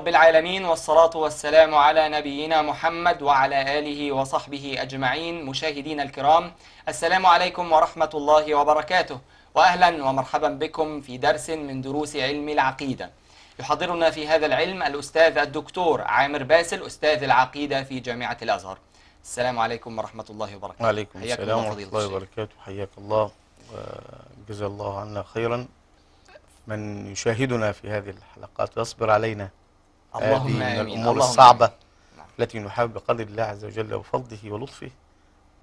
رب العالمين والصلاة والسلام على نبينا محمد وعلى آله وصحبه أجمعين مشاهدين الكرام السلام عليكم ورحمة الله وبركاته وأهلا ومرحبا بكم في درس من دروس علم العقيدة يحضرنا في هذا العلم الأستاذ الدكتور عامر باسل أستاذ العقيدة في جامعة الأزهر السلام عليكم ورحمة الله وبركاته وعليكم السلام ورحمة الله وبركاته حياك الله وجزا الله عنا خيرا من يشاهدنا في هذه الحلقات يصبر علينا اللهم من آمين الأمور اللهم الصعبة اللهم نعم. التي نحاول بقدر الله عز وجل وفضله ولطفه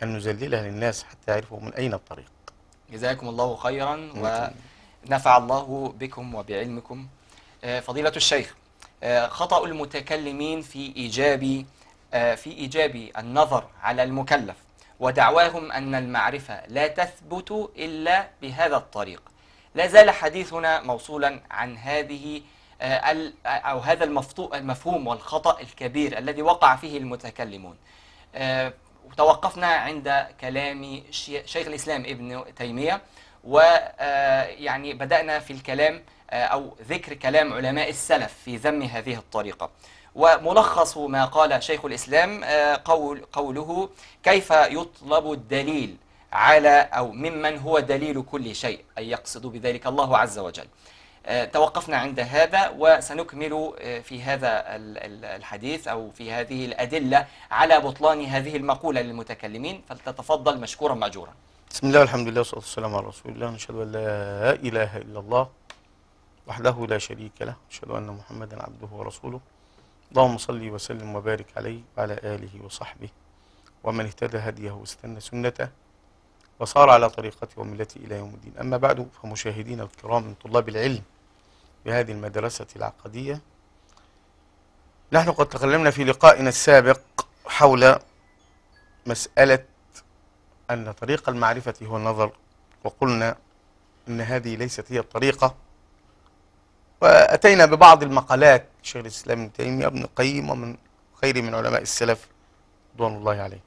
أن نزللها للناس حتى يعرفوا من أين الطريق جزاكم الله خيرا نعم. ونفع الله بكم وبعلمكم آه، فضيلة الشيخ آه، خطأ المتكلمين في إيجاب آه، في إيجاب النظر على المكلف ودعواهم أن المعرفة لا تثبت إلا بهذا الطريق لا زال حديثنا موصولا عن هذه آه، آه، أو هذا المفهوم والخطأ الكبير الذي وقع فيه المتكلمون وتوقفنا آه، عند كلام شيخ الإسلام ابن تيمية ويعني بدأنا في الكلام أو ذكر كلام علماء السلف في ذم هذه الطريقة وملخص ما قال شيخ الإسلام قول قوله كيف يطلب الدليل على أو ممن هو دليل كل شيء أي يقصد بذلك الله عز وجل آه، توقفنا عند هذا وسنكمل آه، في هذا الحديث أو في هذه الأدلة على بطلان هذه المقولة للمتكلمين فلتتفضل مشكورا مأجورا بسم الله والحمد لله والصلاة والسلام على رسول الله نشهد أن لا إله إلا الله وحده لا شريك له نشهد أن محمدا عبده ورسوله اللهم صل وسلم وبارك عليه وعلى آله وصحبه ومن اهتدى هديه واستنى سنته وصار على طريقته وملته إلى يوم الدين أما بعد فمشاهدينا الكرام من طلاب العلم بهذه المدرسة العقدية نحن قد تكلمنا في لقائنا السابق حول مسألة أن طريق المعرفة هو النظر وقلنا أن هذه ليست هي الطريقة وأتينا ببعض المقالات شيخ الإسلام ابن تيمية ابن القيم ومن خير من علماء السلف رضوان الله عليه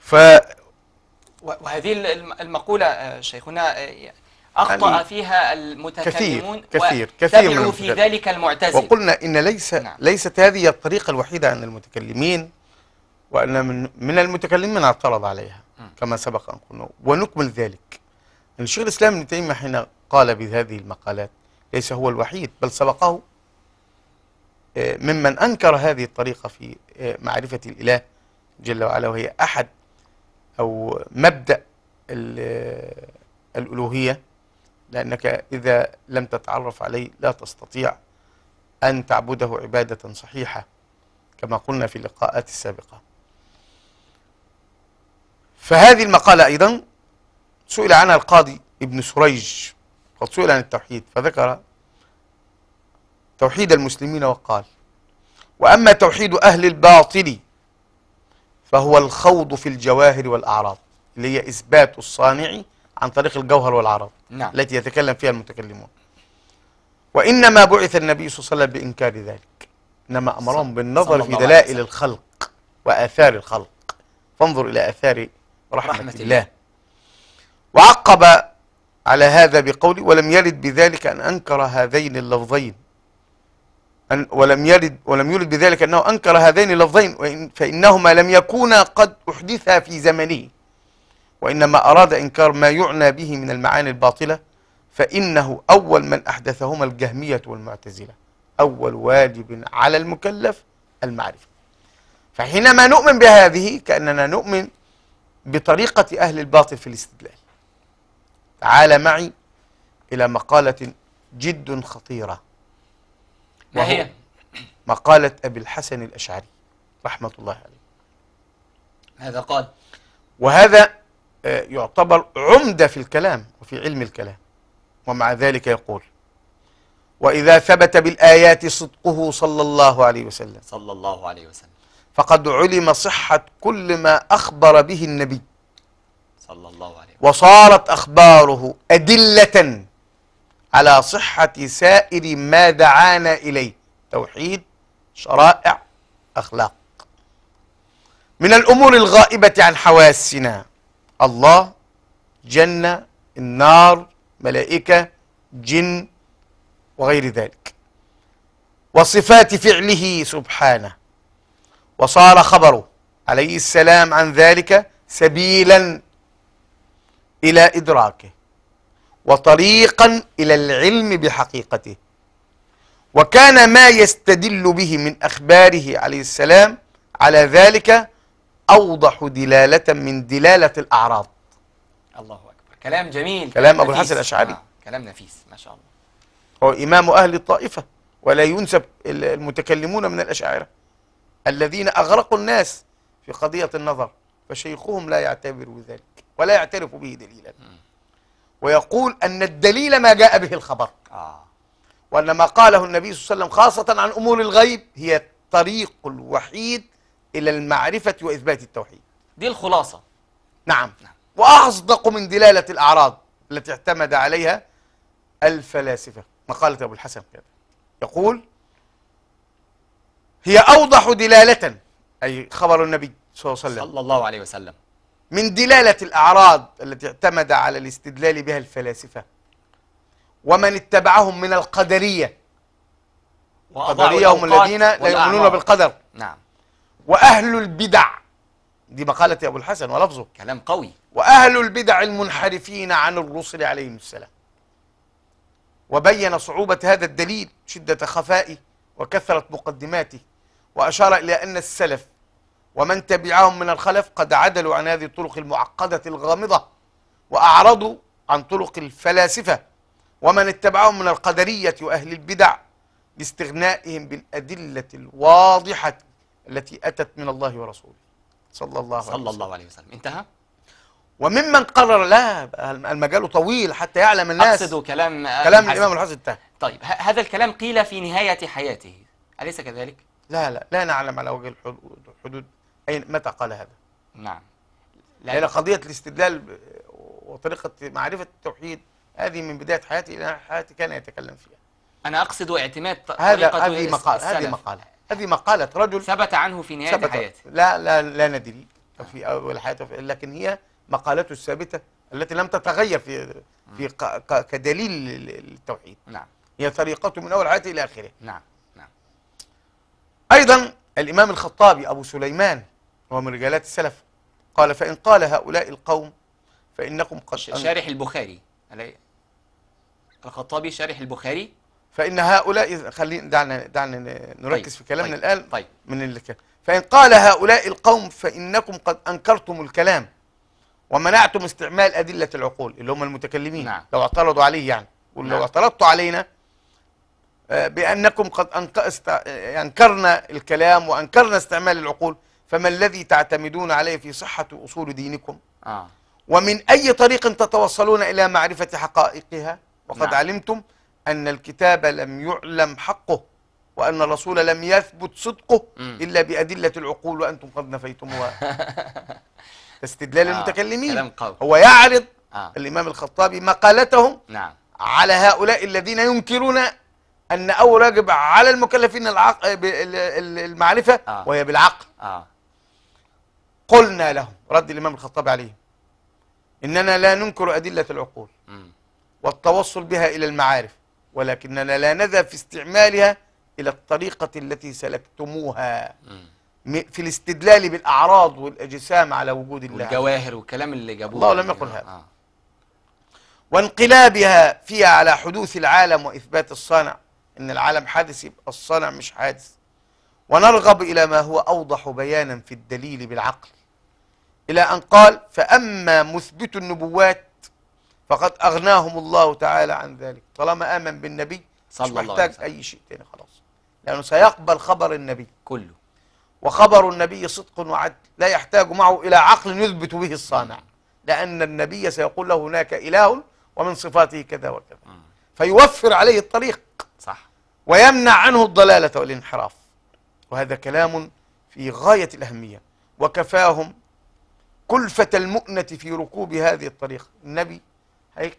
ف وهذه المقولة شيخنا أخطأ يعني فيها المتكلمون كثير كثير كثير من في ذلك المعتزل وقلنا إن ليس نعم. ليست هذه الطريقة الوحيدة عند المتكلمين وأن من, من المتكلمين من اعترض عليها كما سبق أن قلنا ونكمل ذلك أن الشيخ الإسلام ابن تيمية حين قال بهذه المقالات ليس هو الوحيد بل سبقه آه، ممن أنكر هذه الطريقة في آه، معرفة الإله جل وعلا وهي أحد أو مبدأ آه، الألوهية لأنك إذا لم تتعرف عليه لا تستطيع أن تعبده عبادة صحيحة كما قلنا في اللقاءات السابقة فهذه المقالة أيضا سئل عنها القاضي ابن سريج قد سئل عن التوحيد فذكر توحيد المسلمين وقال وأما توحيد أهل الباطل فهو الخوض في الجواهر والأعراض اللي هي إثبات الصانع عن طريق الجوهر والأعراض نعم. التي يتكلم فيها المتكلمون وإنما بعث النبي صلى الله عليه وسلم بإنكار ذلك إنما أمرهم بالنظر في دلائل الخلق وآثار الخلق فانظر إلى آثار رحمة, رحمة الله. الله وعقب على هذا بقوله ولم يرد بذلك أن أنكر هذين اللفظين أن ولم يرد ولم يرد بذلك أنه أنكر هذين اللفظين فإنهما لم يكونا قد أحدثا في زمنه وإنما أراد إنكار ما يعنى به من المعاني الباطلة فإنه أول من أحدثهما الجهمية والمعتزلة أول واجب على المكلف المعرفة فحينما نؤمن بهذه كأننا نؤمن بطريقة أهل الباطل في الاستدلال تعال معي إلى مقالة جد خطيرة ما هي؟ مقالة أبي الحسن الأشعري رحمة الله عليه ماذا قال؟ وهذا آه، يعتبر عمدة في الكلام وفي علم الكلام ومع ذلك يقول وإذا ثبت بالآيات صدقه صلى الله عليه وسلم صلى الله عليه وسلم فقد علم صحة كل ما أخبر به النبي صلى الله عليه وسلم وصارت أخباره أدلة على صحة سائر ما دعانا إليه توحيد شرائع أخلاق من الأمور الغائبة عن حواسنا الله جنة النار ملائكة جن وغير ذلك وصفات فعله سبحانه وصار خبره عليه السلام عن ذلك سبيلا إلى إدراكه وطريقا إلى العلم بحقيقته وكان ما يستدل به من أخباره عليه السلام على ذلك أوضح دلالة من دلالة الأعراض الله أكبر كلام جميل كلام أبو الحسن الأشعري آه. كلام نفيس ما شاء الله هو إمام أهل الطائفة ولا ينسب المتكلمون من الأشاعرة الذين أغرقوا الناس في قضية النظر فشيخهم لا يعتبر بذلك ولا يعترف به دليلا ويقول أن الدليل ما جاء به الخبر آه. وأن ما قاله النبي صلى الله عليه وسلم خاصة عن أمور الغيب هي الطريق الوحيد إلى المعرفة وإثبات التوحيد دي الخلاصة نعم وأصدق من دلالة الأعراض التي اعتمد عليها الفلاسفة مقالة أبو الحسن يقول هي أوضح دلالة أي خبر النبي صلى الله عليه وسلم صلى الله عليه وسلم من دلالة الأعراض التي اعتمد على الاستدلال بها الفلاسفة ومن اتبعهم من القدرية القدرية هم الذين لا يؤمنون بالقدر نعم وأهل البدع دي مقالة أبو الحسن ولفظه كلام قوي وأهل البدع المنحرفين عن الرسل عليهم السلام وبين صعوبة هذا الدليل شدة خفائه وكثرة مقدماته وأشار إلى أن السلف ومن تبعهم من الخلف قد عدلوا عن هذه الطرق المعقدة الغامضة وأعرضوا عن طرق الفلاسفة ومن اتبعهم من القدرية وأهل البدع باستغنائهم بالأدلة الواضحة التي أتت من الله ورسوله صلى الله عليه وسلم صلى الله عليه وسلم انتهى وممن قرر لا المجال طويل حتى يعلم الناس أقصد كلام كلام الإمام الحسن انتهى طيب هذا الكلام قيل في نهاية حياته أليس كذلك؟ لا لا لا نعلم على وجه الحدود حدود أين متى قال هذا نعم لأن يعني قضية الاستدلال وطريقة معرفة التوحيد هذه من بداية حياتي إلى حياتي كان يتكلم فيها أنا أقصد اعتماد هذا هذه مقالة هذه مقالة هذه مقالة رجل ثبت عنه في نهاية حياته لا لا لا ندري في أول حياته لكن هي مقالته الثابتة التي لم تتغير في في نعم. كدليل للتوحيد نعم هي طريقته من أول حياته إلى آخره نعم نعم أيضا الإمام الخطابي أبو سليمان وهو من رجالات السلف قال فإن قال هؤلاء القوم فإنكم قد شارح البخاري الخطابي شارح البخاري فإن هؤلاء خلينا دعنا دعنا نركز طيب في كلامنا طيب الآن طيب من كان فإن قال هؤلاء القوم فإنكم قد أنكرتم الكلام ومنعتم استعمال أدلة العقول اللي هم المتكلمين نعم. لو اعترضوا عليه يعني ولو نعم. اعترضتوا علينا آه، بأنكم قد آه، أنكرنا الكلام وأنكرنا استعمال العقول فما الذي تعتمدون عليه في صحة أصول دينكم آه. ومن أي طريق تتوصلون إلى معرفة حقائقها وقد نعم. علمتم أن الكتاب لم يعلم حقه وأن الرسول لم يثبت صدقه م. إلا بأدلة العقول وأنتم قد نفيتموها استدلال آه. المتكلمين هو يعرض آه. الإمام الخطابي مقالتهم نعم. على هؤلاء الذين ينكرون أن أول واجب على المكلفين العق... المعرفة آه. وهي بالعقل آه. قلنا لهم رد الإمام الخطابي عليهم إننا لا ننكر أدلة العقول م. والتوصل بها إلى المعارف ولكننا لا نذهب في استعمالها إلى الطريقة التي سلكتموها في الاستدلال بالأعراض والأجسام على وجود الله والجواهر والكلام اللي جابوه الله لم يقل هذا آه. وانقلابها فيها على حدوث العالم وإثبات الصانع إن العالم حادث يبقى الصانع مش حادث ونرغب إلى ما هو أوضح بيانا في الدليل بالعقل إلى أن قال فأما مثبت النبوات فقد أغناهم الله تعالى عن ذلك طالما آمن بالنبي صلى مش محتاج وسلم أي شيء تاني خلاص لأنه سيقبل خبر النبي كله وخبر النبي صدق وعدل لا يحتاج معه إلى عقل يثبت به الصانع لأن النبي سيقول له هناك إله ومن صفاته كذا وكذا فيوفر عليه الطريق صح ويمنع عنه الضلالة والانحراف وهذا كلام في غاية الأهمية وكفاهم كلفة المؤنة في ركوب هذه الطريق النبي هيك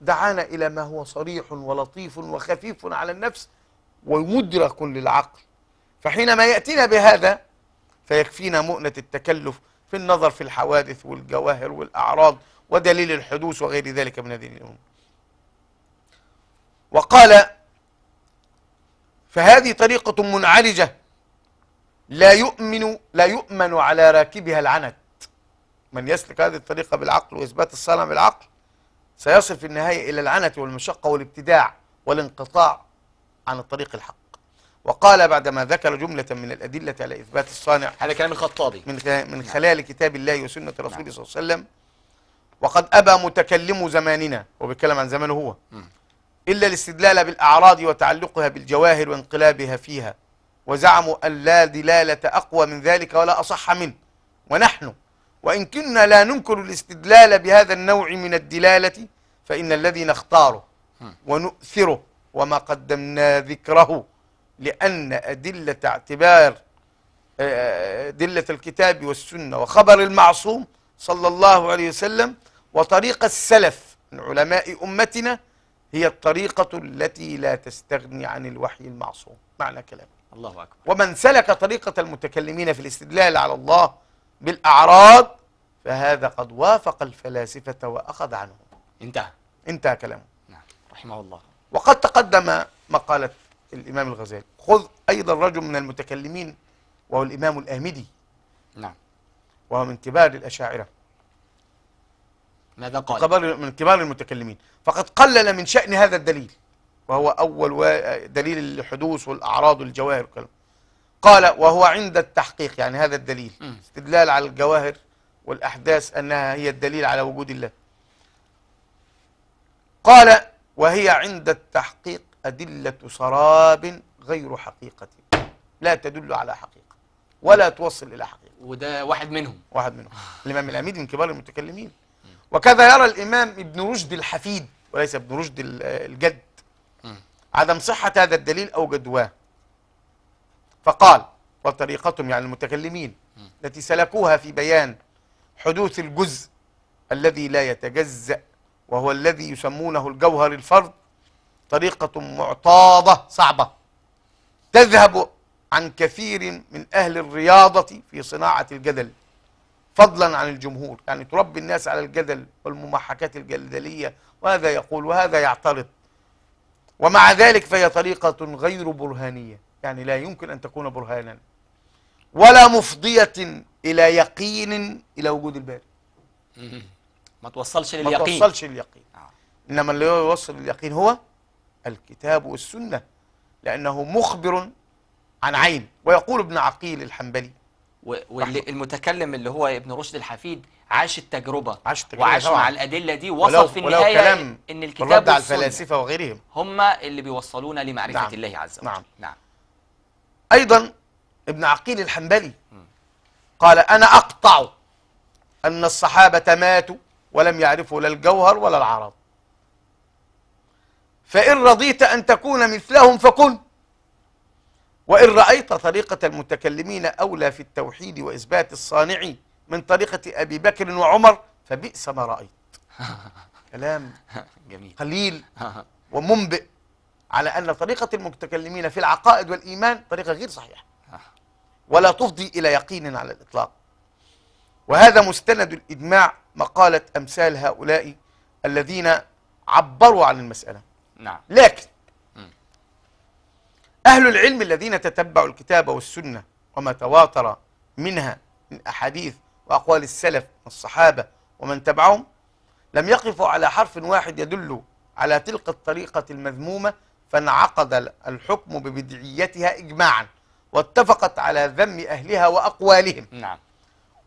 دعانا إلى ما هو صريح ولطيف وخفيف على النفس ومدرك للعقل فحينما يأتينا بهذا فيكفينا مؤنة التكلف في النظر في الحوادث والجواهر والأعراض ودليل الحدوث وغير ذلك من هذه الأمور وقال فهذه طريقة منعرجة لا يؤمن لا يؤمن على راكبها العنت من يسلك هذه الطريقة بالعقل وإثبات الصنم بالعقل سيصل في النهاية إلى العنة والمشقة والابتداع والانقطاع عن الطريق الحق وقال بعدما ذكر جملة من الأدلة على إثبات الصانع هذا كلام الخطابي من من خلال كتاب الله وسنة رسوله نعم. صلى الله عليه وسلم وقد أبى متكلم زماننا وبيتكلم عن زمنه هو م. إلا الاستدلال بالأعراض وتعلقها بالجواهر وانقلابها فيها وزعموا أن لا دلالة أقوى من ذلك ولا أصح منه ونحن وإن كنا لا ننكر الاستدلال بهذا النوع من الدلالة فإن الذي نختاره ونؤثره وما قدمنا ذكره لأن أدلة اعتبار آه، أدلة الكتاب والسنة وخبر المعصوم صلى الله عليه وسلم وطريق السلف من علماء أمتنا هي الطريقة التي لا تستغني عن الوحي المعصوم معنى كلامه الله أكبر ومن سلك طريقة المتكلمين في الاستدلال على الله بالأعراض فهذا قد وافق الفلاسفة وأخذ عنهم انتهى انتهى كلامه نعم رحمه الله وقد تقدم مقالة الإمام الغزالي خذ أيضا رجل من المتكلمين وهو الإمام الآمدي نعم وهو من كبار الأشاعرة ماذا قال؟ كبار من كبار المتكلمين فقد قلل من شأن هذا الدليل وهو أول دليل الحدوث والأعراض والجواهر وكلام قال وهو عند التحقيق يعني هذا الدليل استدلال على الجواهر والأحداث أنها هي الدليل على وجود الله قال وهي عند التحقيق أدلة سراب غير حقيقة لا تدل على حقيقة ولا توصل إلى حقيقة وده واحد منهم واحد منهم الإمام الأميد من كبار المتكلمين وكذا يرى الإمام ابن رشد الحفيد وليس ابن رشد الجد عدم صحة هذا الدليل أو جدواه فقال وطريقتهم يعني المتكلمين التي سلكوها في بيان حدوث الجزء الذي لا يتجزأ وهو الذي يسمونه الجوهر الفرد طريقة معتاضة صعبة تذهب عن كثير من أهل الرياضة في صناعة الجدل فضلا عن الجمهور يعني تربي الناس على الجدل والممحكات الجدلية وهذا يقول وهذا يعترض ومع ذلك فهي طريقة غير برهانية يعني لا يمكن أن تكون برهانا ولا مفضية إلى يقين إلى وجود الباري ما توصلش لليقين ما توصلش لليقين آه. إنما اللي يوصل لليقين هو الكتاب والسنة لأنه مخبر عن عين ويقول ابن عقيل الحنبلي والمتكلم اللي هو ابن رشد الحفيد عاش التجربة, عاش التجربة وعاش طبعا. مع الأدلة دي وصل ولو في النهاية ولو كلام إن الكتاب والسنة على الفلاسفة وغيرهم هم اللي بيوصلونا لمعرفة نعم. الله عز وجل نعم, نعم. أيضا ابن عقيل الحنبلي قال أنا أقطع أن الصحابة ماتوا ولم يعرفوا لا الجوهر ولا العرض فإن رضيت أن تكون مثلهم فكن وإن رأيت طريقة المتكلمين أولى في التوحيد وإثبات الصانع من طريقة أبي بكر وعمر فبئس ما رأيت كلام جميل قليل ومنبئ على أن طريقة المتكلمين في العقائد والإيمان طريقة غير صحيحة ولا تفضي إلى يقين على الإطلاق وهذا مستند الإجماع مقالة أمثال هؤلاء الذين عبروا عن المسألة نعم. لكن أهل العلم الذين تتبعوا الكتاب والسنة وما تواتر منها من أحاديث وأقوال السلف والصحابة ومن تبعهم لم يقفوا على حرف واحد يدل على تلك الطريقة المذمومة فانعقد الحكم ببدعيتها إجماعا واتفقت على ذم أهلها وأقوالهم نعم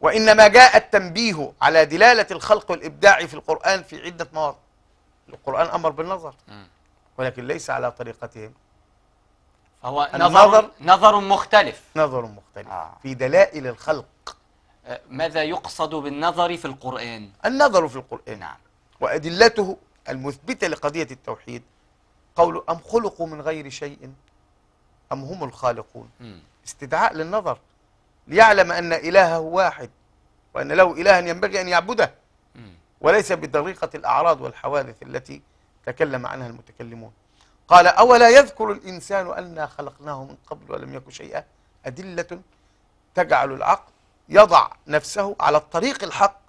وإنما جاء التنبيه على دلالة الخلق والإبداع في القرآن في عدة مواضع القرآن أمر بالنظر ولكن ليس على طريقتهم هو نظر نظر مختلف نظر مختلف آه. في دلائل الخلق أه، ماذا يقصد بالنظر في القرآن؟ النظر في القرآن نعم وأدلته المثبتة لقضية التوحيد قوله أم خلقوا من غير شيء أم هم الخالقون استدعاء للنظر ليعلم أن إلهه واحد وأن له إلها ينبغي أن يعبده وليس بطريقة الأعراض والحوادث التي تكلم عنها المتكلمون قال أولا يذكر الإنسان أنا خلقناه من قبل ولم يكن شيئا أدلة تجعل العقل يضع نفسه على الطريق الحق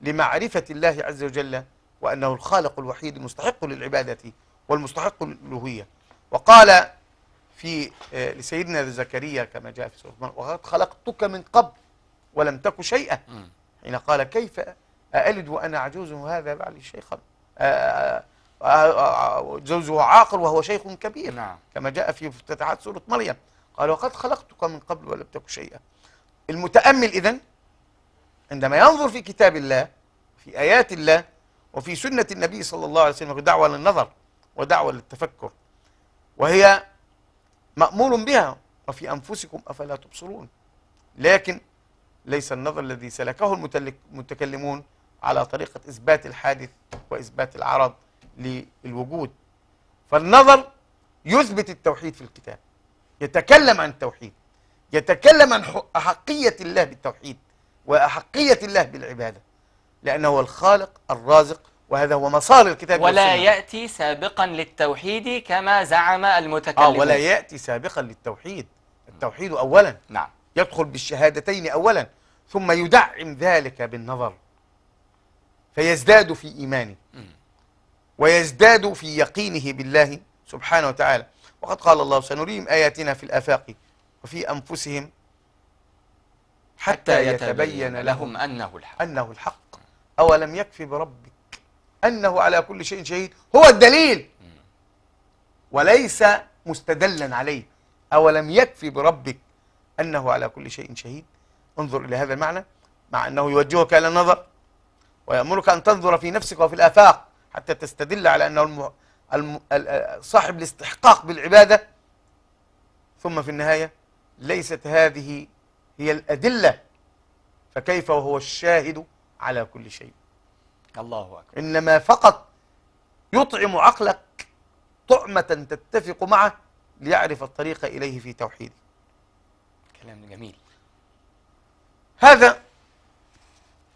لمعرفة الله عز وجل وأنه الخالق الوحيد المستحق للعبادة والمستحق الألوهية وقال في آه، لسيدنا زكريا كما جاء في سورة مريم وقد خلقتك من قبل ولم تك شيئا حين قال كيف أألد وأنا عجوز وهذا بعلي شيخا زوجه آه، آه، عاقل وهو شيخ كبير نعم. كما جاء في مفتتحات سورة مريم قال وقد خلقتك من قبل ولم تك شيئا المتأمل إذن عندما ينظر في كتاب الله في آيات الله وفي سنة النبي صلى الله عليه وسلم دعوة للنظر ودعوة للتفكر وهي مأمور بها وفي أنفسكم أفلا تبصرون لكن ليس النظر الذي سلكه المتكلمون على طريقة إثبات الحادث وإثبات العرض للوجود فالنظر يثبت التوحيد في الكتاب يتكلم عن التوحيد يتكلم عن أحقية الله بالتوحيد وأحقية الله بالعبادة لأنه هو الخالق الرازق وهذا هو مسار الكتاب ولا والسنة. يأتي سابقا للتوحيد كما زعم المتكلمون آه ولا يأتي سابقا للتوحيد التوحيد أولا نعم يدخل بالشهادتين أولا ثم يدعم ذلك بالنظر فيزداد في إيمانه ويزداد في يقينه بالله سبحانه وتعالى وقد قال الله سنريهم آياتنا في الآفاق وفي أنفسهم حتى, حتى يتبين, يتبين لهم أنه الحق أنه الحق أولم يكفي بربك أنه على كل شيء شهيد هو الدليل وليس مستدلا عليه أولم يكفي بربك أنه على كل شيء شهيد انظر إلى هذا المعنى مع أنه يوجهك إلى النظر ويأمرك أن تنظر في نفسك وفي الآفاق حتى تستدل على أنه الم... الم... صاحب الاستحقاق بالعبادة ثم في النهاية ليست هذه هي الأدلة فكيف وهو الشاهد على كل شيء الله أكبر إنما فقط يطعم عقلك طعمة تتفق معه ليعرف الطريق إليه في توحيده كلام جميل هذا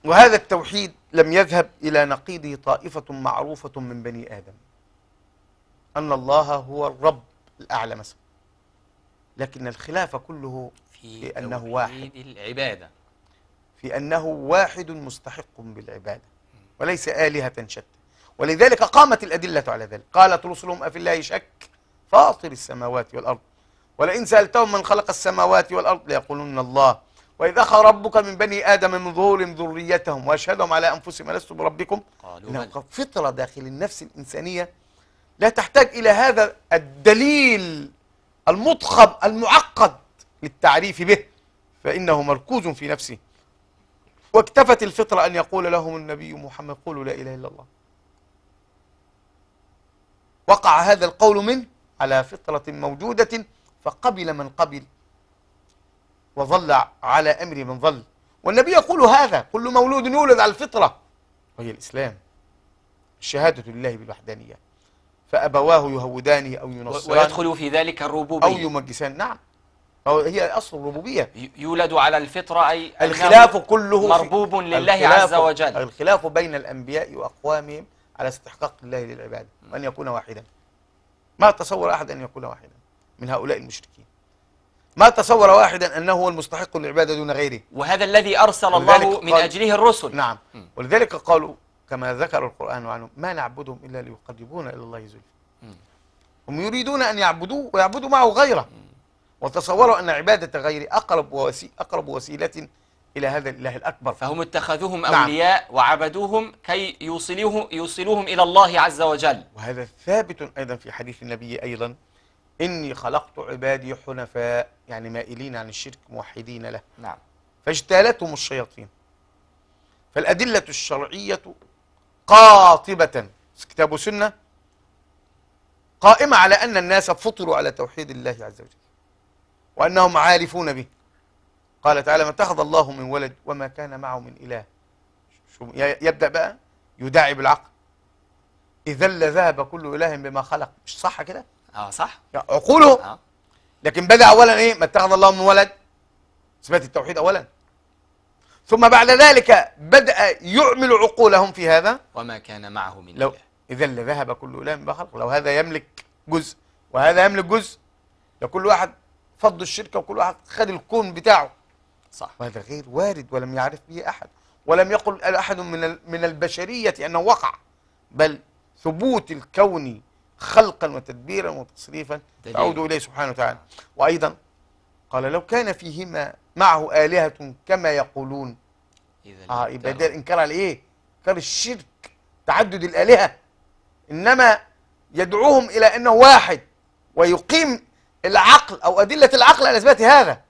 وهذا التوحيد لم يذهب إلى نقيضه طائفة معروفة من بني آدم أن الله هو الرب الأعلى مثلا لكن الخلاف كله في, في أنه واحد العبادة في أنه واحد مستحق بالعبادة وليس آلهة شتى ولذلك قامت الأدلة على ذلك قالت رسلهم أفي الله شك فاطر السماوات والأرض ولئن سألتهم من خلق السماوات والأرض ليقولن الله وإذ أخى ربك من بني آدم من ظهورهم ذريتهم وأشهدهم على أنفسهم ألست بربكم قالوا فطرة داخل النفس الإنسانية لا تحتاج إلى هذا الدليل المضخم المعقد للتعريف به فإنه مركوز في نفسه واكتفت الفطرة أن يقول لهم النبي محمد قولوا لا إله إلا الله وقع هذا القول منه على فطرة موجودة فقبل من قبل وظل على أمر من ظل والنبي يقول هذا كل مولود يولد على الفطرة وهي الإسلام الشهادة لله بالوحدانية فأبواه يهودانه أو ينصران ويدخل في ذلك الربوبية أو يمجسان نعم هو هي أصل الربوبية يولد على الفطرة أي الخلاف كله مربوب لله عز وجل الخلاف بين الأنبياء وأقوامهم على استحقاق الله للعبادة وأن يكون واحدا ما تصور أحد أن يكون واحدا من هؤلاء المشركين ما تصور واحدا أنه هو المستحق للعبادة دون غيره وهذا الذي أرسل الله من أجله الرسل نعم ولذلك قالوا كما ذكر القرآن عنهم ما نعبدهم إلا ليقربونا إلى الله زلفى هم يريدون أن يعبدوه ويعبدوا معه غيره وتصوروا أن عبادة غير أقرب, وسي أقرب وسيلة إلى هذا الإله الأكبر فهم اتخذوهم نعم. أولياء وعبدوهم كي يوصلوه يوصلوهم إلى الله عز وجل وهذا ثابت أيضا في حديث النبي أيضا إني خلقت عبادي حنفاء يعني مائلين عن الشرك موحدين له نعم فاجتالتهم الشياطين فالأدلة الشرعية قاطبة كتاب سنة قائمة على أن الناس فطروا على توحيد الله عز وجل وأنهم عارفون به قال تعالى ما اتخذ الله من ولد وما كان معه من إله شو يبدأ بقى يداعي بالعقل إذا لذهب كل إله بما خلق مش صح كده؟ اه صح يعني عقوله آه. لكن بدأ أولا إيه ما اتخذ الله من ولد إثبات التوحيد أولا ثم بعد ذلك بدأ يعمل عقولهم في هذا وما كان معه من لو إذا لذهب كل إله بما خلق لو هذا يملك جزء وهذا يملك جزء لكل واحد فضوا الشركه وكل واحد خد الكون بتاعه صح وهذا غير وارد ولم يعرف به احد ولم يقل احد من من البشريه انه وقع بل ثبوت الكون خلقا وتدبيرا وتصريفا تعود اليه سبحانه وتعالى وايضا قال لو كان فيهما معه الهه كما يقولون اذا اه يبقى ده انكار على ايه؟ انكار الشرك تعدد الالهه انما يدعوهم الى انه واحد ويقيم العقل أو أدلة العقل على إثبات هذا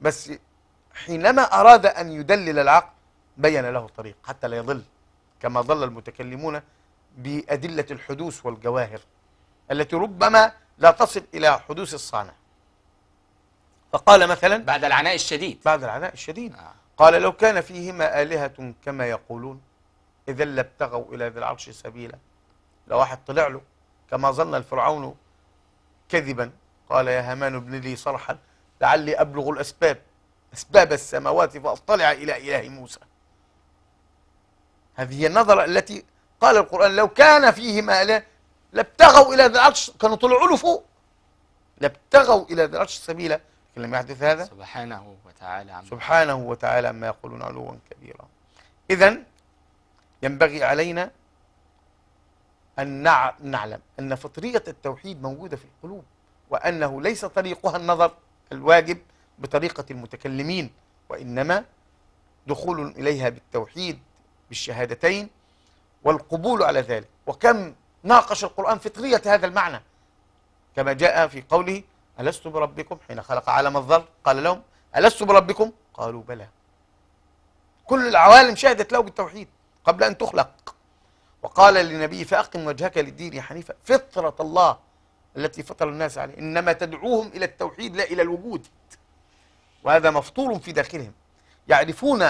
بس حينما أراد أن يدلل العقل بين له الطريق حتى لا يضل كما ضل المتكلمون بأدلة الحدوث والجواهر التي ربما لا تصل إلى حدوث الصانع فقال مثلا بعد العناء الشديد بعد العناء الشديد آه. قال لو كان فيهما آلهة كما يقولون إذا لابتغوا إلى ذي العرش سبيلا لو واحد طلع له كما ظن الفرعون كذبا قال يا هامان ابن لي صرحا لعلي أبلغ الأسباب أسباب السماوات فأطلع إلى إله موسى هذه هي النظرة التي قال القرآن لو كان فيهما إله لابتغوا إلى ذي العرش كانوا طلعوا له فوق لابتغوا إلى ذي العرش سبيلا لم يحدث هذا سبحانه وتعالى عم. سبحانه وتعالى عما يقولون علوا كبيرا إذا ينبغي علينا أن نعلم أن فطرية التوحيد موجودة في القلوب وأنه ليس طريقها النظر الواجب بطريقة المتكلمين وإنما دخول إليها بالتوحيد بالشهادتين والقبول على ذلك وكم ناقش القرآن فطرية هذا المعنى كما جاء في قوله ألست بربكم حين خلق عالم الظل قال لهم ألست بربكم قالوا بلى كل العوالم شهدت له بالتوحيد قبل أن تخلق وقال للنبي فأقم وجهك للدين يا حنيفة فطرة الله التي فطر الناس عليه إنما تدعوهم إلى التوحيد لا إلى الوجود وهذا مفطور في داخلهم يعرفون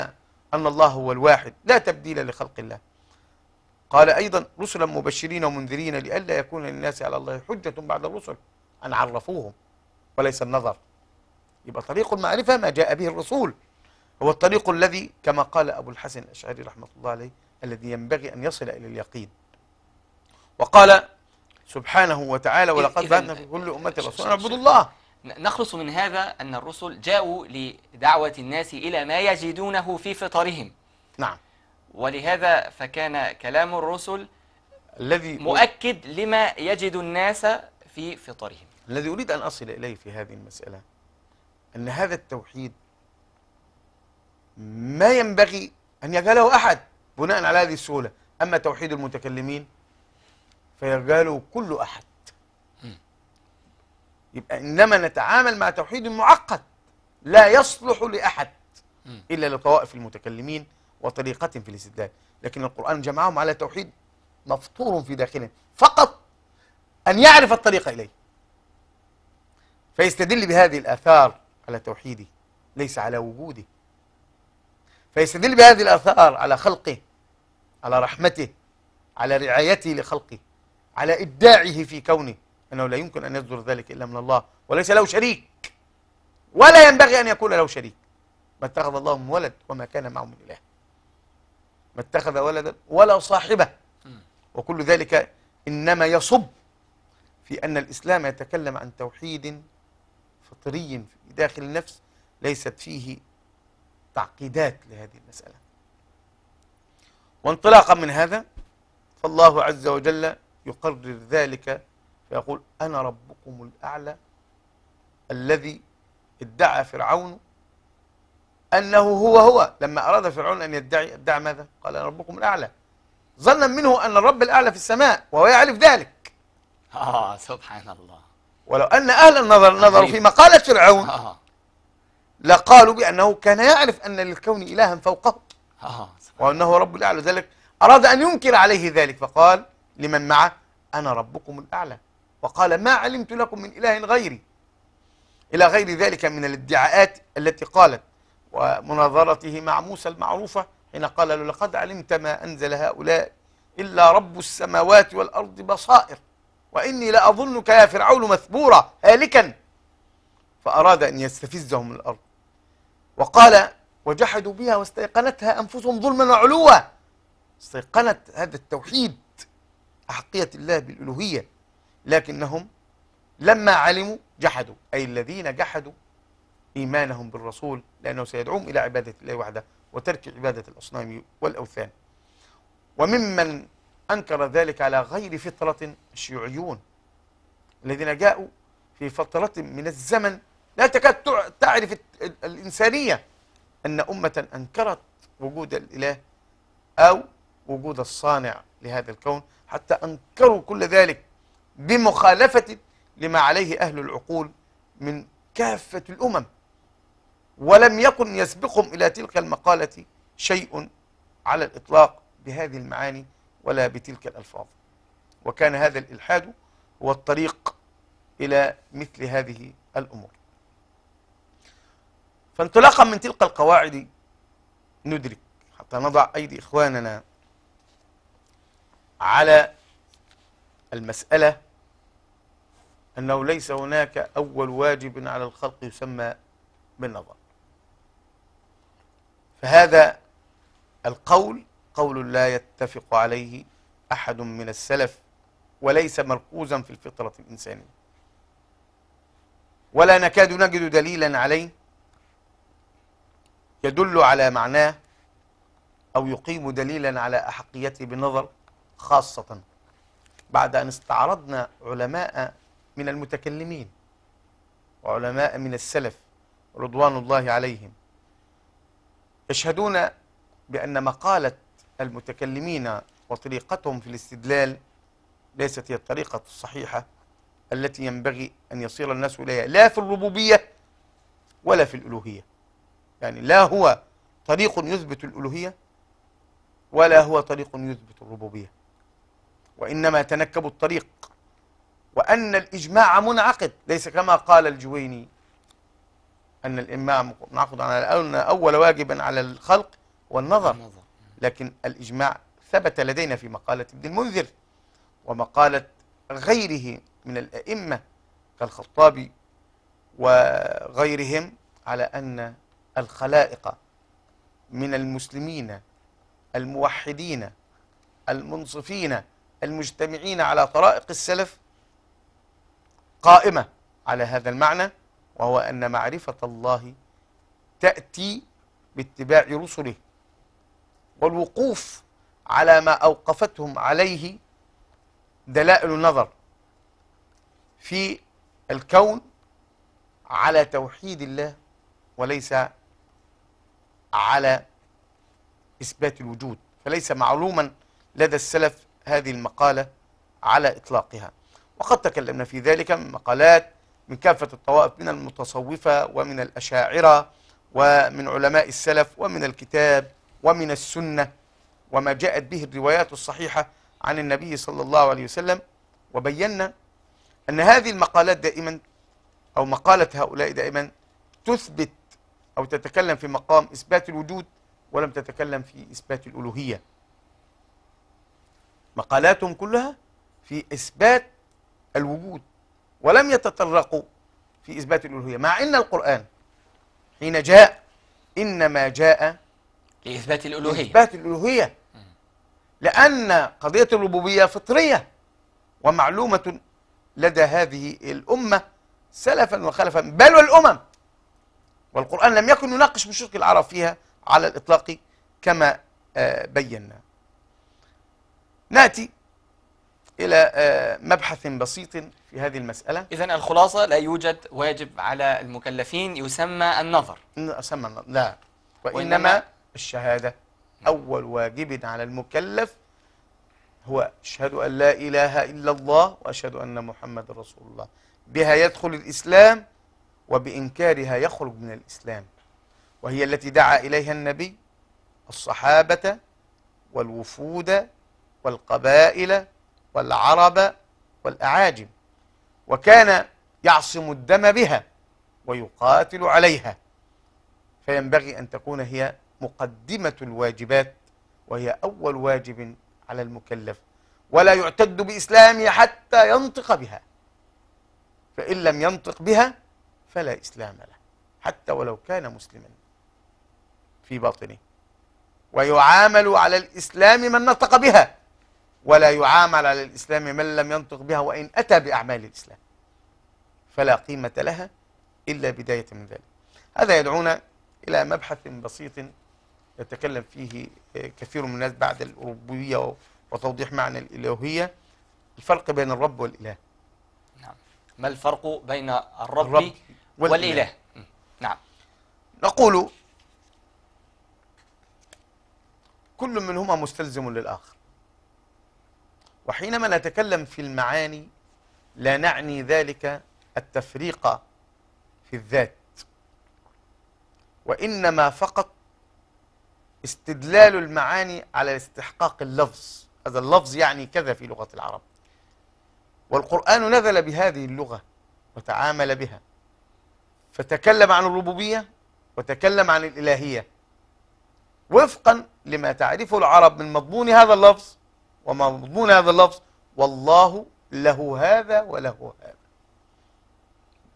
أن الله هو الواحد لا تبديل لخلق الله قال أيضا رسلا مبشرين ومنذرين لئلا يكون للناس على الله حجة بعد الرسل أن عرفوهم وليس النظر يبقى طريق المعرفة ما جاء به الرسول هو الطريق الذي كما قال أبو الحسن الأشعري رحمة الله عليه الذي ينبغي أن يصل إلى اليقين وقال سبحانه وتعالى ولقد بعثنا في كل أمة رسولا عبد الله نخلص من هذا أن الرسل جاءوا لدعوة الناس إلى ما يجدونه في فطرهم نعم ولهذا فكان كلام الرسل الذي مؤكد لما يجد الناس في فطرهم الذي أريد أن أصل إليه في هذه المسألة أن هذا التوحيد ما ينبغي أن يجهله أحد بناء على هذه السهولة أما توحيد المتكلمين فيغاله كل أحد يبقى إنما نتعامل مع توحيد معقد لا يصلح لأحد إلا لطوائف المتكلمين وطريقة في الاستدلال لكن القرآن جمعهم على توحيد مفطور في داخله فقط أن يعرف الطريق إليه فيستدل بهذه الآثار على توحيده ليس على وجوده فيستدل بهذه الآثار على خلقه على رحمته على رعايته لخلقه على إبداعه في كونه أنه لا يمكن أن يصدر ذلك إلا من الله وليس له شريك ولا ينبغي أن يكون له شريك ما اتخذ الله من ولد وما كان معه من إله ما اتخذ ولدا ولا صاحبة وكل ذلك إنما يصب في أن الإسلام يتكلم عن توحيد فطري في داخل النفس ليست فيه تعقيدات لهذه المسألة وانطلاقا من هذا فالله عز وجل يقرر ذلك فيقول أنا ربكم الأعلى الذي ادعى فرعون أنه هو هو لما أراد فرعون أن يدعي ادعى ماذا؟ قال أنا ربكم الأعلى ظنا منه أن الرب الأعلى في السماء وهو يعرف ذلك آه سبحان الله ولو أن أهل النظر نظروا في مقالة فرعون آه. لقالوا بأنه كان يعرف أن للكون إلها فوقه آه. وأنه رب الأعلى ذلك أراد أن ينكر عليه ذلك فقال لمن معه أنا ربكم الأعلى وقال ما علمت لكم من إله غيري إلى غير ذلك من الادعاءات التي قالت ومناظرته مع موسى المعروفة حين قال له لقد علمت ما أنزل هؤلاء إلا رب السماوات والأرض بصائر وإني لأظنك يا فرعون مثبورا هالكا فأراد أن يستفزهم الأرض وقال وجحدوا بها واستيقنتها أنفسهم ظلما وعلوا استيقنت هذا التوحيد أحقية الله بالألوهية لكنهم لما علموا جحدوا أي الذين جحدوا إيمانهم بالرسول لأنه سيدعوهم إلى عبادة الله وحده وترك عبادة الأصنام والأوثان وممن أنكر ذلك على غير فطرة الشيوعيون الذين جاءوا في فترة من الزمن لا تكاد تعرف الإنسانية أن أمة أنكرت وجود الإله أو وجود الصانع لهذا الكون حتى أنكروا كل ذلك بمخالفة لما عليه أهل العقول من كافة الأمم ولم يكن يسبقهم إلى تلك المقالة شيء على الإطلاق بهذه المعاني ولا بتلك الألفاظ وكان هذا الإلحاد هو الطريق إلى مثل هذه الأمور فانطلاقا من تلك القواعد ندرك حتى نضع أيدي إخواننا على المسألة أنه ليس هناك أول واجب على الخلق يسمى بالنظر فهذا القول قول لا يتفق عليه أحد من السلف وليس مركوزا في الفطرة الإنسانية ولا نكاد نجد دليلا عليه يدل على معناه أو يقيم دليلا على أحقيته بالنظر خاصة بعد أن استعرضنا علماء من المتكلمين وعلماء من السلف رضوان الله عليهم يشهدون بأن مقالة المتكلمين وطريقتهم في الاستدلال ليست هي الطريقة الصحيحة التي ينبغي أن يصير الناس إليها لا في الربوبية ولا في الألوهية يعني لا هو طريق يثبت الألوهية ولا هو طريق يثبت الربوبية وإنما تنكبوا الطريق وأن الإجماع منعقد ليس كما قال الجويني أن الإجماع منعقد على أن أول واجب على الخلق والنظر لكن الإجماع ثبت لدينا في مقالة ابن المنذر ومقالة غيره من الأئمة كالخطابي وغيرهم على أن الخلائق من المسلمين الموحدين المنصفين المجتمعين على طرائق السلف قائمة على هذا المعنى وهو أن معرفة الله تأتي باتباع رسله والوقوف على ما أوقفتهم عليه دلائل النظر في الكون على توحيد الله وليس على إثبات الوجود فليس معلوما لدى السلف هذه المقالة على إطلاقها وقد تكلمنا في ذلك من مقالات من كافة الطوائف من المتصوفة ومن الأشاعرة ومن علماء السلف ومن الكتاب ومن السنة وما جاءت به الروايات الصحيحة عن النبي صلى الله عليه وسلم وبينا أن هذه المقالات دائما أو مقالة هؤلاء دائما تثبت أو تتكلم في مقام إثبات الوجود ولم تتكلم في إثبات الألوهية مقالاتهم كلها في إثبات الوجود ولم يتطرقوا في إثبات الألوهية مع أن القرآن حين جاء إنما جاء لإثبات الألوهية لإثبات الألوهية لأن قضية الربوبية فطرية ومعلومة لدى هذه الأمة سلفا وخلفا بل والأمم والقرآن لم يكن يناقش مشرك العرب فيها على الإطلاق كما آه، بينا ناتي إلى آه، مبحث بسيط في هذه المسألة إذا الخلاصة لا يوجد واجب على المكلفين يسمى النظر يسمى النظر لا وإنما, وإنما الشهادة نعم. أول واجب على المكلف هو أشهد أن لا إله إلا الله وأشهد أن محمد رسول الله بها يدخل الإسلام وبإنكارها يخرج من الإسلام وهي التي دعا إليها النبي الصحابة والوفود والقبائل والعرب والأعاجم وكان يعصم الدم بها ويقاتل عليها فينبغي أن تكون هي مقدمة الواجبات وهي أول واجب على المكلف ولا يعتد بإسلامه حتى ينطق بها فإن لم ينطق بها فلا إسلام له حتى ولو كان مسلما في باطنه ويعامل على الإسلام من نطق بها ولا يعامل على الإسلام من لم ينطق بها وإن أتى بأعمال الإسلام فلا قيمة لها إلا بداية من ذلك هذا يدعونا إلى مبحث بسيط يتكلم فيه آه، كثير من الناس بعد الأوروبية وتوضيح معنى الإلهية الفرق بين الرب والإله نعم ما الفرق بين الرب, الرب والإله, والإله. نعم نقول كل منهما مستلزم للآخر وحينما نتكلم في المعاني لا نعني ذلك التفريق في الذات وإنما فقط استدلال المعاني على استحقاق اللفظ هذا اللفظ يعني كذا في لغة العرب والقرآن نزل بهذه اللغة وتعامل بها فتكلم عن الربوبية وتكلم عن الإلهية وفقا لما تعرفه العرب من مضمون هذا اللفظ ومضمون هذا اللفظ والله له هذا وله هذا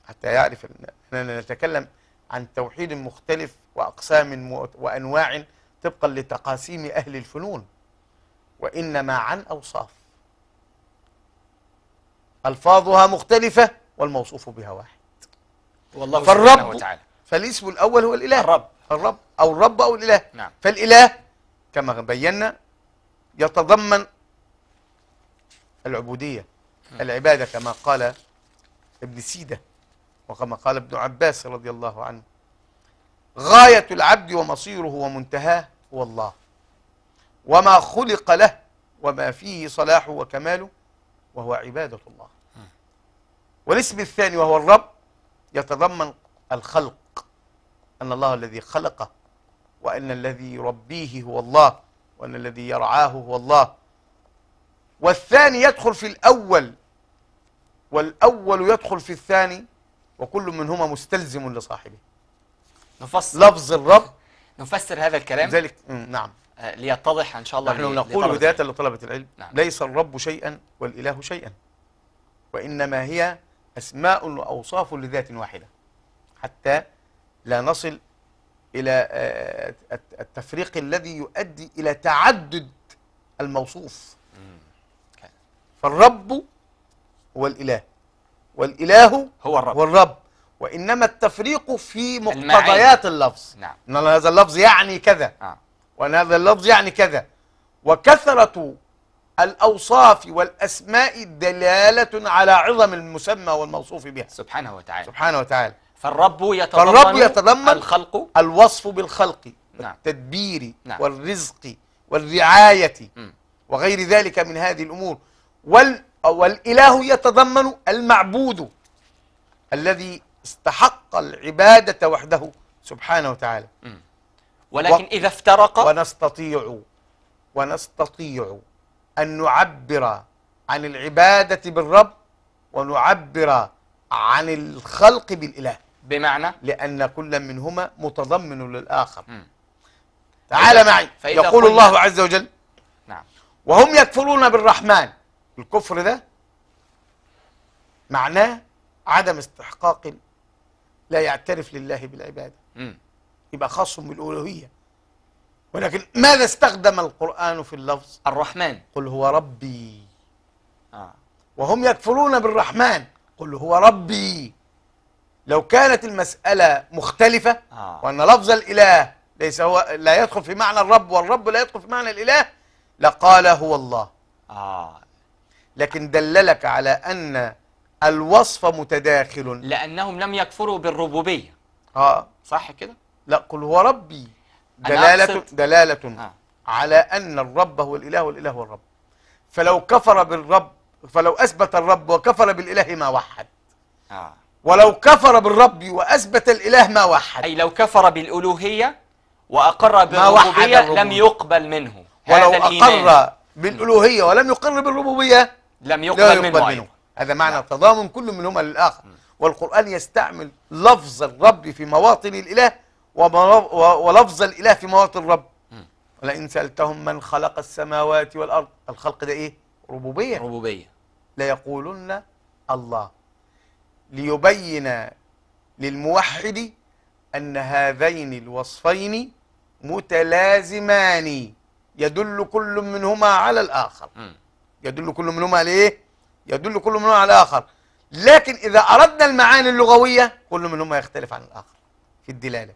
حتى يعرف أننا نتكلم عن توحيد مختلف وأقسام وأنواع طبقا لتقاسيم أهل الفنون وإنما عن أوصاف ألفاظها مختلفة والموصوف بها واحد والله سبحانه وتعالى فالاسم الأول هو الإله الرب الرب أو الرب أو الإله نعم. فالإله كما بينا يتضمن العبودية العبادة كما قال ابن سيدة وكما قال ابن عباس رضي الله عنه غاية العبد ومصيره ومنتهاه هو الله وما خلق له وما فيه صلاحه وكماله وهو عبادة الله والاسم الثاني وهو الرب يتضمن الخلق أن الله الذي خلقه وأن الذي يربيه هو الله وأن الذي يرعاه هو الله والثاني يدخل في الأول والأول يدخل في الثاني وكل منهما مستلزم لصاحبه نفصل لفظ الرب نفسر هذا الكلام ذلك نعم آه، ليتضح إن شاء الله نحن نقول ذاتا لطلبة العلم نعم. ليس الرب شيئا والإله شيئا وإنما هي أسماء وأوصاف لذات واحدة حتى لا نصل إلى آه، التفريق الذي يؤدي إلى تعدد الموصوف فالرب هو الإله والإله هو الرب والرب وإنما التفريق في مقتضيات اللفظ نعم. إن هذا اللفظ يعني كذا آه. وأن هذا اللفظ يعني كذا وكثرة الأوصاف والأسماء دلالة على عظم المسمى والموصوف بها سبحانه وتعالى سبحانه وتعالى فالرب يتضمن, فالرب يتضمن الخلق الوصف بالخلق نعم. والتدبير نعم. والرزق والرعاية م. وغير ذلك من هذه الأمور وال والإله يتضمن المعبود الذي استحق العبادة وحده سبحانه وتعالى ولكن و... إذا افترق ونستطيع ونستطيع أن نعبر عن العبادة بالرب ونعبر عن الخلق بالإله بمعنى لأن كل منهما متضمن للآخر م. تعال معي يقول الله عز وجل نعم وهم يكفرون بالرحمن الكفر ده معناه عدم استحقاق لا يعترف لله بالعبادة م. يبقى خاص بالألوهية ولكن ماذا استخدم القرآن في اللفظ الرحمن قل هو ربي آه. وهم يكفرون بالرحمن قل هو ربي لو كانت المسألة مختلفة آه. وأن لفظ الإله ليس هو لا يدخل في معنى الرب والرب لا يدخل في معنى الإله لقال هو الله آه. لكن دللك على أن الوصف متداخل لأنهم لم يكفروا بالربوبية آه صح كده؟ لا قل هو ربي دلالة, دلالة آه. على أن الرب هو الإله والإله هو الرب فلو كفر بالرب فلو أثبت الرب وكفر بالإله ما وحد آه. ولو كفر بالرب وأثبت الإله ما وحد أي لو كفر بالألوهية وأقر بالربوبية لم يقبل منه ولو أقر بالألوهية ولم يقر بالربوبية لم يقبل, لا يقبل منه, منه. هذا معنى لا. نعم. تضامن كل منهما للآخر م. والقرآن يستعمل لفظ الرب في مواطن الإله ولفظ الإله في مواطن الرب ولئن سألتهم من خلق السماوات والأرض الخلق ده إيه؟ ربوبية ربوبية ليقولن الله ليبين للموحد أن هذين الوصفين متلازمان يدل كل منهما على الآخر م. يدل كل منهما على ايه يدل كل منهما على الاخر لكن اذا اردنا المعاني اللغويه كل منهما يختلف عن الاخر في الدلاله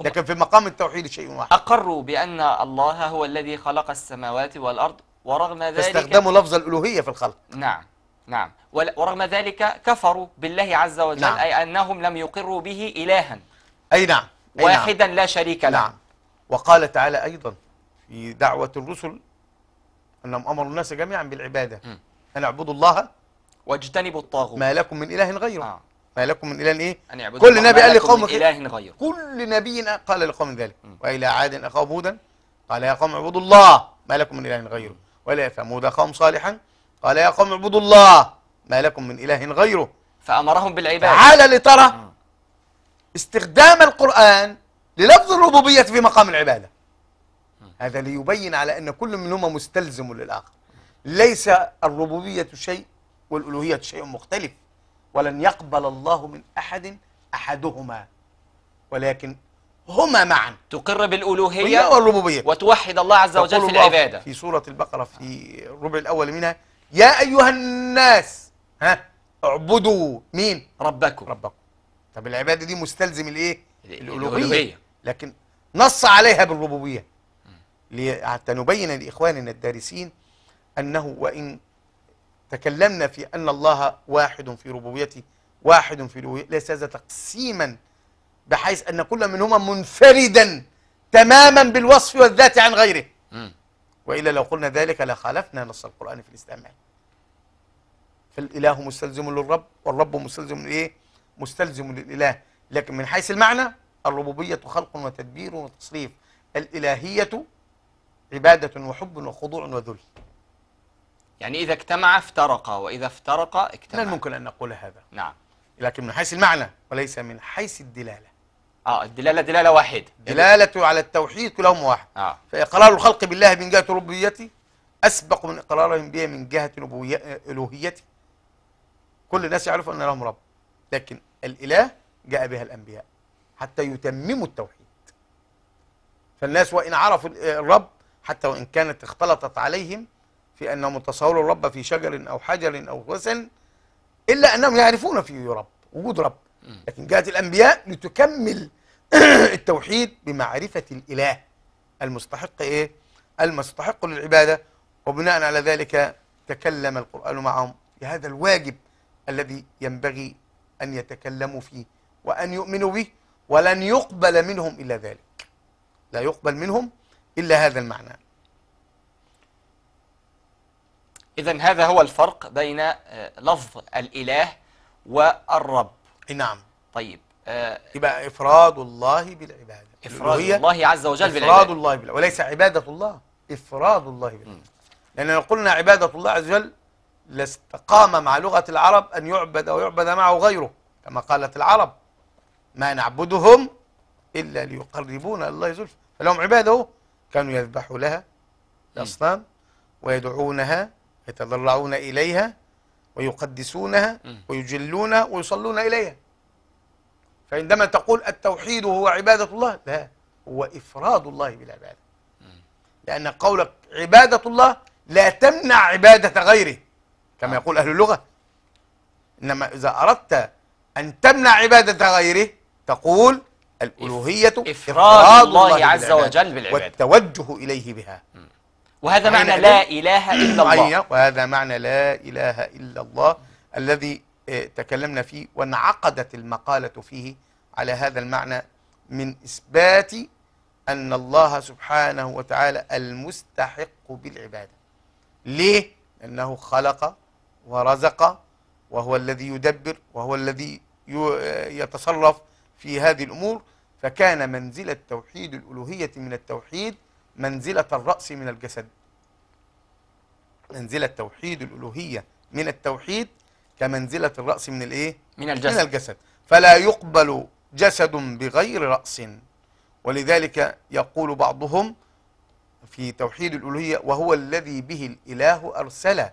لكن في مقام التوحيد شيء واحد اقروا بان الله هو الذي خلق السماوات والارض ورغم ذلك استخدموا لفظ الالوهيه في الخلق نعم نعم ورغم ذلك كفروا بالله عز وجل نعم. أي أنهم لم يقروا به إلها أي نعم أي نعم. واحدا نعم. لا شريك له نعم. وقال تعالى أيضا في دعوة الرسل أنهم أمروا الناس جميعا بالعبادة أن اعبدوا الله واجتنبوا الطاغوت ما لكم من إله غيره آه. ما لكم من إله إيه؟ أن يعبدوا كل نبي قال لقوم إله غيره كل نبي قال لقوم ذلك وإلى عاد أخاهم هودا قال يا قوم اعبدوا الله ما لكم من إله غيره وإلى ثمود أخاهم صالحا قال يا قوم اعبدوا الله ما لكم من إله غيره فأمرهم بالعبادة تعال لترى استخدام القرآن للفظ الربوبية في مقام العبادة هذا ليبين على أن كل منهما مستلزم للآخر ليس الربوبية شيء والألوهية شيء مختلف ولن يقبل الله من أحد أحدهما ولكن هما معا تقر بالألوهية والربوبية وتوحد الله عز وجل في العبادة في سورة البقرة في الربع الأول منها يا أيها الناس ها اعبدوا مين ربكم ربكم طب العبادة دي مستلزم الإيه الألوهية لكن نص عليها بالربوبية حتى نبين لإخواننا الدارسين أنه وإن تكلمنا في أن الله واحد في ربوبيته واحد في الوهية ليس هذا تقسيما بحيث أن كل منهما منفردا تماما بالوصف والذات عن غيره وإلا لو قلنا ذلك لخالفنا نص القرآن في الاستعمال فالإله مستلزم للرب والرب مستلزم لإيه؟ مستلزم للإله لكن من حيث المعنى الربوبية خلق وتدبير وتصريف الإلهية عبادة وحب وخضوع وذل يعني إذا اجتمع افترق وإذا افترق اجتمع من الممكن أن نقول هذا نعم لكن من حيث المعنى وليس من حيث الدلالة آه الدلالة دلالة واحدة دلالة على التوحيد كلهم واحد آه. فإقرار الخلق بالله من جهة ربوبيته أسبق من إقرارهم به من جهة ألوهيته كل الناس يعرفوا أن لهم رب لكن الإله جاء بها الأنبياء حتى يتمموا التوحيد فالناس وإن عرفوا الرب حتى وإن كانت اختلطت عليهم في أنهم تصوروا الرب في شجر أو حجر أو غصن إلا أنهم يعرفون فيه رب وجود رب لكن جاءت الأنبياء لتكمل التوحيد بمعرفة الإله المستحق إيه؟ المستحق للعبادة وبناء على ذلك تكلم القرآن معهم بهذا الواجب الذي ينبغي أن يتكلموا فيه وأن يؤمنوا به ولن يقبل منهم إلا ذلك لا يقبل منهم إلا هذا المعنى إذا هذا هو الفرق بين آه، لفظ الإله والرب نعم طيب آه، يبقى إفراد الله بالعبادة إفراد الله عز وجل إفراد بالعبادة إفراد الله بالعبادة وليس عبادة الله إفراد الله بالعبادة لأن لو قلنا عبادة الله عز وجل لاستقام مع لغة العرب أن يعبد ويعبد معه غيره كما قالت العرب ما نعبدهم إلا ليقربونا إلى الله زلفى فلهم عباده كانوا يذبحوا لها الأصنام ويدعونها يتضرعون إليها ويقدسونها ويجلونها ويصلون إليها فعندما تقول التوحيد هو عبادة الله لا هو إفراد الله بالعبادة لأن قولك عبادة الله لا تمنع عبادة غيره كما آه. يقول أهل اللغة إنما إذا أردت أن تمنع عبادة غيره تقول الألوهية إفراد الله, الله عز وجل بالعبادة والتوجه إليه بها وهذا معنى لا إله إلا الله وهذا معنى لا إله إلا الله الذي آه، تكلمنا فيه وانعقدت المقالة فيه على هذا المعنى من إثبات أن الله سبحانه وتعالى المستحق بالعبادة ليه؟ لأنه خلق ورزق وهو الذي يدبر وهو الذي آه، يتصرف في هذه الأمور فكان منزلة توحيد الألوهية من التوحيد منزلة الرأس من الجسد منزلة توحيد الألوهية من التوحيد كمنزلة الرأس من الإيه؟ من الجسد من الجسد فلا يقبل جسد بغير رأس ولذلك يقول بعضهم في توحيد الألوهية وهو الذي به الإله أرسل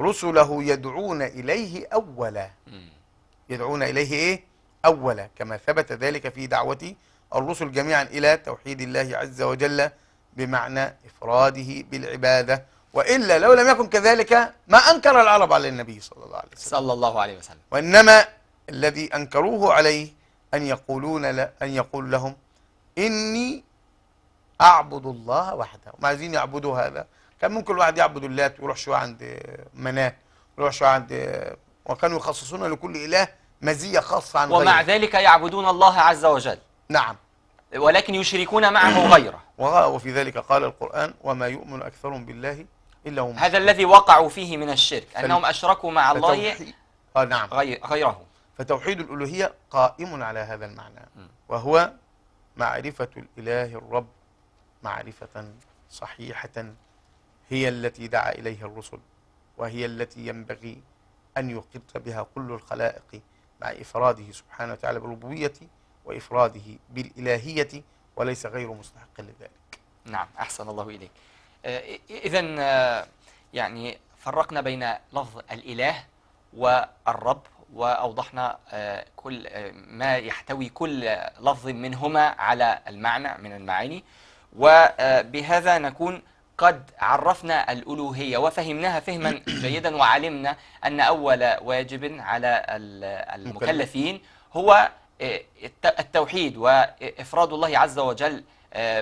رسله يدعون إليه أولا يدعون إليه إيه؟ أولا كما ثبت ذلك في دعوة الرسل جميعا إلى توحيد الله عز وجل بمعنى إفراده بالعبادة وإلا لو لم يكن كذلك ما أنكر العرب على النبي صلى الله عليه وسلم صلى الله عليه وسلم وإنما الذي أنكروه عليه أن يقولون ل... أن يقول لهم إني أعبد الله وحده ما عايزين يعبدوا هذا كان ممكن الواحد يعبد اللات ويروح شوية عند مناه ويروح شوية عند وكانوا يخصصون لكل إله مزية خاصة عن ومع غيره. ذلك يعبدون الله عز وجل نعم ولكن يشركون معه غيره وفي ذلك قال القرآن وما يؤمن أكثرهم بالله إلا هم هذا الذي وقعوا فيه من الشرك فل... أنهم أشركوا مع الله فتوحي... آه نعم. غير... غيره فتوحيد الألوهية قائم على هذا المعنى م. وهو معرفة الإله الرب معرفة صحيحة هي التي دعا إليها الرسل وهي التي ينبغي أن يقر بها كل الخلائق مع إفراده سبحانه وتعالى بالربوبية وإفراده بالإلهية وليس غير مستحق لذلك نعم أحسن الله إليك آه، إذا آه، يعني فرقنا بين لفظ الإله والرب وأوضحنا آه، كل ما يحتوي كل لفظ منهما على المعنى من المعاني وبهذا نكون قد عرفنا الألوهية وفهمناها فهما جيدا وعلمنا أن أول واجب على المكلفين هو التوحيد وإفراد الله عز وجل آه،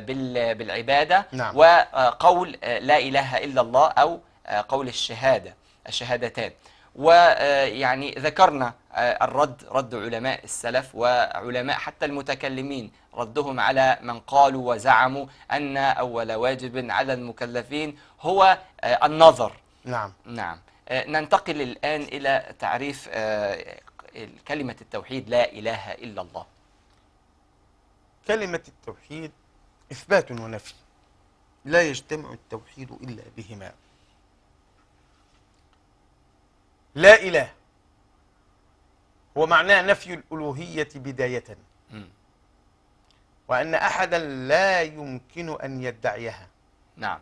بالعبادة نعم. وقول آه، لا إله إلا الله أو آه، قول الشهادة الشهادتان ويعني ذكرنا آه، الرد رد علماء السلف وعلماء حتى المتكلمين ردهم على من قالوا وزعموا أن أول واجب على المكلفين هو آه، النظر نعم نعم آه، ننتقل الآن إلى تعريف كلمة التوحيد لا إله إلا الله كلمة التوحيد إثبات ونفي لا يجتمع التوحيد إلا بهما لا إله هو معناه نفي الألوهية بداية وأن أحدا لا يمكن أن يدعيها نعم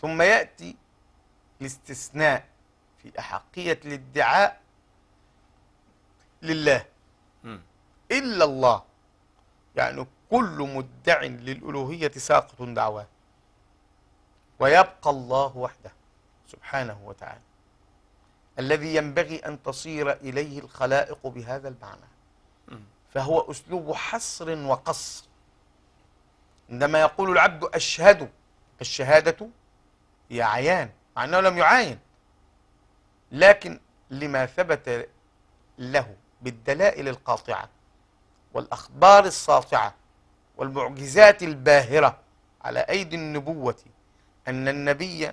ثم يأتي الاستثناء في أحقية الادعاء لله م. إلا الله يعني كل مدع للألوهية ساقط دعواه ويبقى الله وحده سبحانه وتعالى الذي ينبغي أن تصير إليه الخلائق بهذا المعنى فهو أسلوب حصر وقصر عندما يقول العبد أشهد الشهادة هي عيان مع أنه لم يعاين لكن لما ثبت له بالدلائل القاطعة والأخبار الساطعة والمعجزات الباهرة على أيدي النبوة أن النبي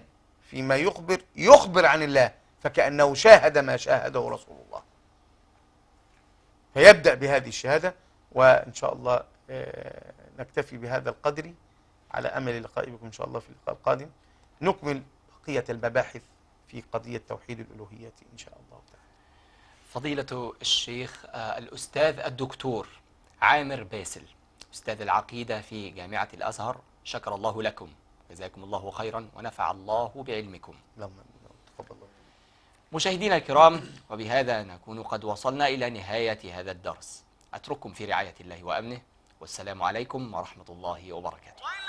فيما يخبر يخبر عن الله فكأنه شاهد ما شاهده رسول الله فيبدأ بهذه الشهادة وإن شاء الله آه، نكتفي بهذا القدر على أمل اللقاء بكم إن شاء الله في اللقاء القادم نكمل بقية المباحث في قضية توحيد الألوهية إن شاء الله تعالى فضيلة الشيخ آه، الأستاذ الدكتور عامر باسل أستاذ العقيدة في جامعة الأزهر شكر الله لكم جزاكم الله خيرا ونفع الله بعلمكم اللهم تفضل مشاهدينا الكرام وبهذا نكون قد وصلنا إلى نهاية هذا الدرس أترككم في رعاية الله وأمنه والسلام عليكم ورحمة الله وبركاته